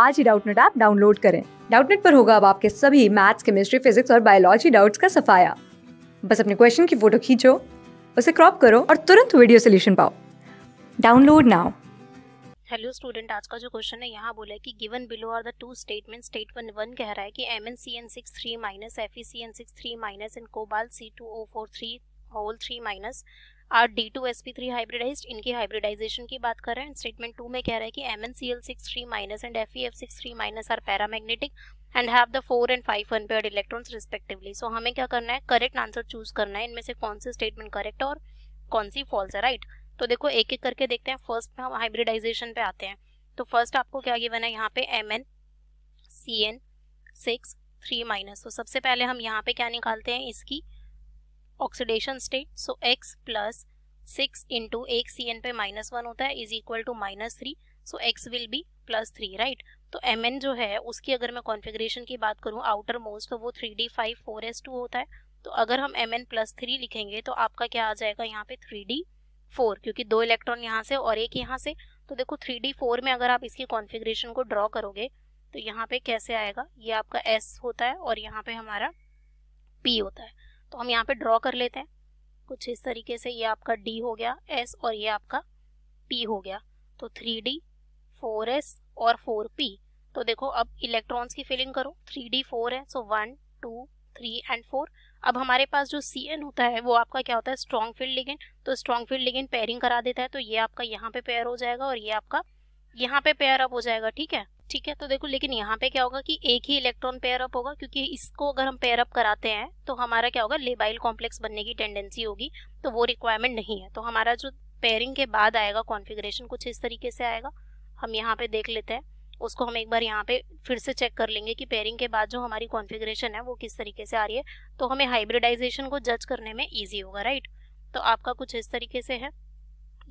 आज ही Doubtnut app download करें डाउटनेट पर होगा अब आपके सभी मैथ्स केमिस्ट्री फिजिक्स और बायोलॉजी डाउट्स का सफाया बस अपने क्वेश्चन की फोटो खींचो उसे क्रॉप करो और तुरंत वीडियो सोल्यूशन पाओ डाउनलोड नाउ हेलो स्टूडेंट आज का जो क्वेश्चन है यहाँ बोला है कि given below are the two statement state one one कह रहा है कि M N C N six three minus F E C N six three minus and cobalt C two O four three whole three minus are D two S P three hybridize इनकी hybridization की बात कर रहे हैं statement to में कह रहा है कि M N C L six three minus and F E F six three minus are paramagnetic and have the four and five unpaired electrons respectively so हमें क्या करना है करेक्ट आंसर चूज करना है इनमें से कौन सी स्टेटमेंट करेक्ट है और कौन सी फॉल्स है राइट right? तो देखो एक एक करके देखते हैं फर्स्ट में हम हाइब्रिडाइजेशन पे आते हैं तो फर्स्ट आपको क्या गिवन है यहाँ पे M N C N six three minus तो सबसे पहले हम यहाँ पे क्या निकालते हैं इसकी oxidation state so X plus six into एक सी एन पे माइनस वन होता है is equal to minus three so X will be plus three right तो एम एन जो है उसकी अगर मैं कॉन्फिग्रेशन की बात करूँ आउटर मोस्ट तो वो three D five four S two होता है तो अगर हम एम एन प्लस थ्री लिखेंगे तो आपका क्या आ जाएगा यहाँ पे थ्री डी फोर क्योंकि दो इलेक्ट्रॉन यहाँ से और एक यहाँ से तो देखो थ्री डी फोर में अगर आप इसकी कॉन्फिग्रेशन को ड्रॉ करोगे तो यहाँ पे कैसे आएगा ये आपका एस होता है और यहाँ पे हमारा पी होता है तो हम यहाँ पे ड्रॉ कर लेते हैं कुछ इस तरीके से ये आपका डी हो गया एस और ये आपका पी हो गया तो थ्री डी फोर एस और फोर पी तो देखो अब इलेक्ट्रॉन्स की फिलिंग करो थ्री डी फोर है so one two three and four अब हमारे पास जो सी एन होता है वो आपका क्या होता है स्ट्रॉन्ग फील्ड लिगेंड तो स्ट्रॉन्ग फील्ड लिगेंड पेयरिंग करा देता है तो ये आपका यहाँ पे पेयर हो जाएगा और ये आपका यहाँ पे पेयर अप हो जाएगा ठीक है ठीक है तो देखो लेकिन यहाँ पे क्या होगा कि एक ही इलेक्ट्रॉन पेयर अप होगा क्योंकि इसको अगर हम पेयर अप कराते हैं तो हमारा क्या होगा लेबाइल कॉम्प्लेक्स बनने की टेंडेंसी होगी तो वो रिक्वायरमेंट नहीं है तो हमारा जो पेयरिंग के बाद आएगा कॉन्फिग्रेशन कुछ इस तरीके से आएगा हम यहाँ पे देख लेते हैं उसको हम एक बार यहाँ पे फिर से चेक कर लेंगे कि पेयरिंग के बाद जो हमारी कॉन्फिग्रेशन है वो किस तरीके से आ रही है तो हमें हाइब्रिडाइजेशन को जज करने में ईजी होगा राइट तो आपका कुछ इस तरीके से है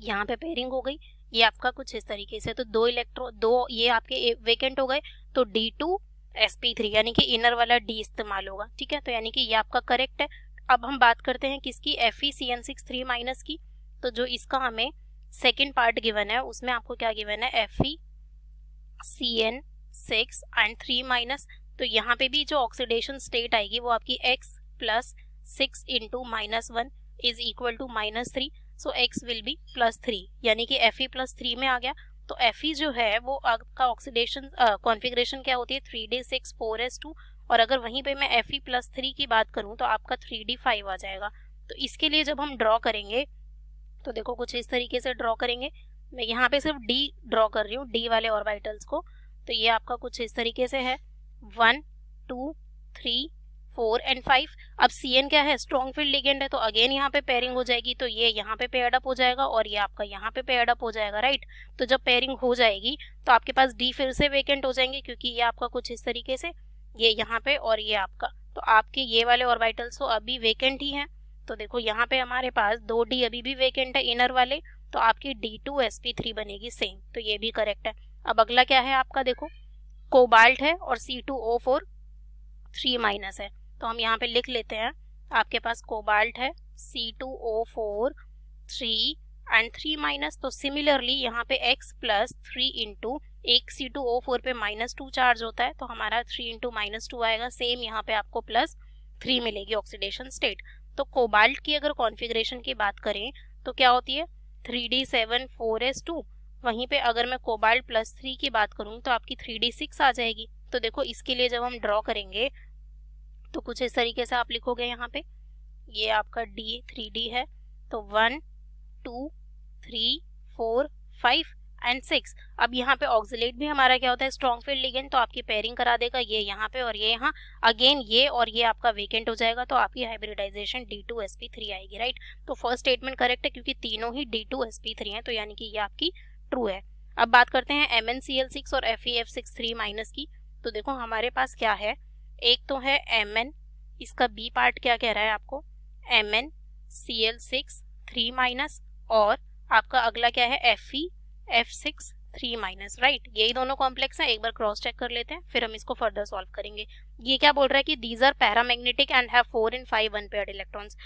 यहाँ पे पेयरिंग हो गई ये आपका कुछ इस तरीके से तो दो इलेक्ट्रॉन दो ये आपके वेकेंट हो गए तो डी टू sp3 यानी कि इनर वाला d इस्तेमाल होगा ठीक है तो यानी कि ये आपका करेक्ट है अब हम बात करते हैं किसकी थ्री माइनस e की तो जो इसका हमें सेकेंड पार्ट गिवन है उसमें आपको क्या गिवन है C N six and three minus तो यहाँ पे भी जो ऑक्सीडेशन स्टेट आएगी वो आपकी x plus six into minus one is equal to minus three so X will be plus three यानी कि एफ ई प्लस थ्री में आ गया तो एफ ई जो है वो आपका ऑक्सीडेशन कॉन्फिग्रेशन क्या होती है three D six four S two और अगर वहीं पे मैं एफ ई प्लस थ्री की बात करूँ तो आपका थ्री डी फाइव आ जाएगा तो इसके लिए जब हम ड्रॉ करेंगे तो देखो कुछ इस तरीके से ड्रॉ करेंगे मैं यहाँ पे सिर्फ डी ड्रॉ कर रही हूँ डी वाले ऑर्बिटल्स को तो ये आपका कुछ इस तरीके से है one two three four and five अब सी एन क्या है स्ट्रॉन्ग फील्ड लिगेंड है तो अगेन यहाँ पे पेयरिंग हो जाएगी तो ये यहाँ पे पेयर्ड अप हो जाएगा और ये आपका यहाँ पे पेयर्ड अप हो जाएगा राइट तो जब पेयरिंग हो जाएगी तो आपके पास डी फिर से वेकेंट हो जाएंगे क्योंकि ये आपका कुछ इस तरीके से ये यहाँ पे और ये आपका तो आपके ये वाले और वाइटल्स तो अभी वेकेंट ही हैं तो देखो यहाँ पे हमारे पास दो डी अभी भी वेकेंट है इनर वाले तो आपकी D two S P three बनेगी सेम तो ये भी करेक्ट है अब अगला क्या है आपका देखो कोबाल्ट है और C two O four three minus है तो हम यहाँ पे लिख लेते हैं आपके पास कोबाल्ट है C two O four three and three minus तो सिमिलरली यहाँ पे x प्लस थ्री इंटू एक सी टू ओ फोर पे माइनस टू चार्ज होता है तो हमारा थ्री इंटू माइनस टू आएगा सेम यहाँ पे आपको प्लस थ्री मिलेगी ऑक्सीडेशन स्टेट तो कोबाल्ट की अगर कॉन्फ़िगरेशन की बात करें तो क्या होती है three D seven four S two वहीं पे अगर मैं कोबाल्ट प्लस थ्री की बात करूँ तो आपकी थ्री डी सिक्स आ जाएगी तो देखो इसके लिए जब हम ड्रॉ करेंगे तो कुछ इस तरीके से आप लिखोगे यहाँ पे ये आपका डी थ्री डी है तो one two three four five and six अब यहाँ पे ऑक्सिलेट भी हमारा क्या होता है स्ट्रॉन्ग फील्ड लिगेंड तो आपकी पेयरिंग करा देगा ये यहाँ पे और ये यहाँ अगेन ये और ये आपका वेकेंट हो जाएगा तो आपकी hybridization D two S P three आएगी राइट तो फर्स्ट स्टेटमेंट करेक्ट है क्योंकि तीनों ही D two S P three है तो यानी कि ये आपकी ट्रू है अब बात करते हैं M N C L six और F E F six three minus की तो देखो हमारे पास क्या है एक तो है एम एन इसका बी पार्ट क्या कह रहा है आपको M N C L six three minus और आपका अगला क्या है F E F six three minus right यही दोनों कॉम्प्लेक्स हैं एक बार क्रॉस चेक कर लेते हैं फिर हम इसको फर्दर सॉल्व करेंगे ये क्या बोल रहा है कि these are paramagnetic and have four in five unpaired electrons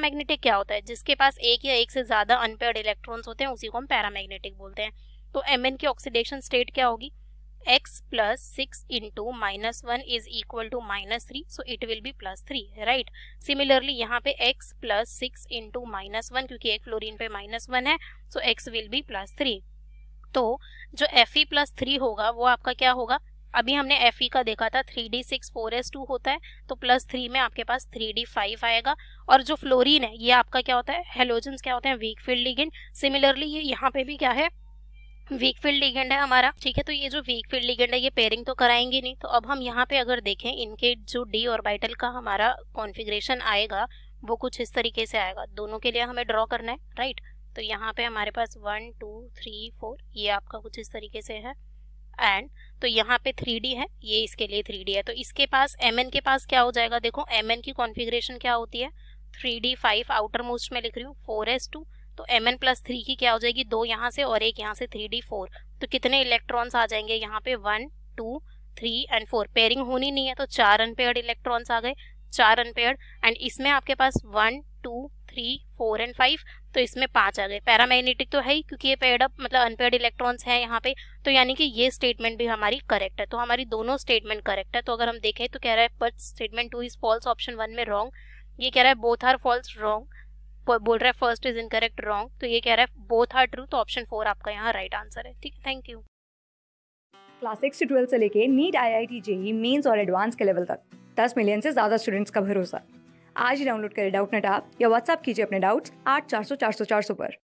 magnetic क्या होता है जिसके पास एक या एक से ज्यादा अनपेयर्ड इलेक्ट्रॉन्स होते हैं उसी को हम पैरा मैग्नेटिक बोलते हैं तो एम की ऑक्सीडेशन स्टेट क्या होगी x plus 6 into minus 1 is equal to minus 3 so it will be plus 3 right similarly यहाँ पे x plus 6 into minus 1 क्योंकि एक फ्लोरीन पे minus 1 है so x will be plus 3 तो जो Fe plus 3 होगा वो आपका क्या होगा अभी हमने Fe का देखा था 3d6 4s2 होता है तो plus 3 में आपके पास 3d5 आएगा और जो फ्लोरीन है ये आपका क्या होता है हेलोजन्स क्या होते हैं weak field ligand similarly ये यहाँ पे भी क्या है वीक फील्ड लिगेंड है हमारा ठीक है तो ये जो वीक फील्ड लिगेंड है ये पेयरिंग तो कराएंगे नहीं तो अब हम यहाँ पे अगर देखें इनके जो डी ऑर्बिटल का हमारा कॉन्फिग्रेशन आएगा वो कुछ इस तरीके से आएगा दोनों के लिए हमें ड्रॉ करना है राइट तो यहाँ पे हमारे पास वन टू थ्री फोर ये आपका कुछ इस तरीके से है एंड तो यहाँ पे थ्री डी है ये इसके लिए थ्री डी है तो इसके पास एम एन के पास क्या हो जाएगा देखो एम एन की कॉन्फिग्रेशन क्या होती है three D five outer most में लिख रही हूँ फोर एस टू तो एम एन प्लस थ्री की क्या हो जाएगी दो यहाँ से और एक यहाँ से थ्री डी फोर तो कितने इलेक्ट्रॉन्स आ जाएंगे यहाँ पे one two three and four pairing होनी नहीं है तो चार अनपेयर्ड इलेक्ट्रॉन्स आ गए चार अनपेयर्ड एंड इसमें आपके पास one two three four and five तो इसमें पांच आ गए पैरामैग्नेटिक तो है ही क्योंकि ये पेड अप मतलब अनपेड इलेक्ट्रॉन्स हैं यहाँ पे तो यानी कि ये स्टेटमेंट भी हमारी करेक्ट है तो हमारी दोनों स्टेटमेंट करेक्ट है तो अगर हम देखें तो कह रहा है but statement two is false option one में रॉन्ग ये कह रहा है बोथ आर फॉल्स रॉन्ग बोल रहा है फर्स्ट इज इनकरेक्ट रॉन्ग तो ये कह रहा है बोथ आर ट्रू तो ऑप्शन फोर आपका यहाँ राइट आंसर है ठीक है थैंक यू क्लास सिक्स से ट्वेल्थ से लेके NEET I I T JEE mains और एडवांस के लेवल तक दस मिलियन से ज्यादा स्टूडेंट्स का भरोसा आज ही डाउनलोड करें डाउट नेट आप या व्हाट्सअप कीजिए अपने डाउट्स आठ चार सौ चार सौ चार सौ पर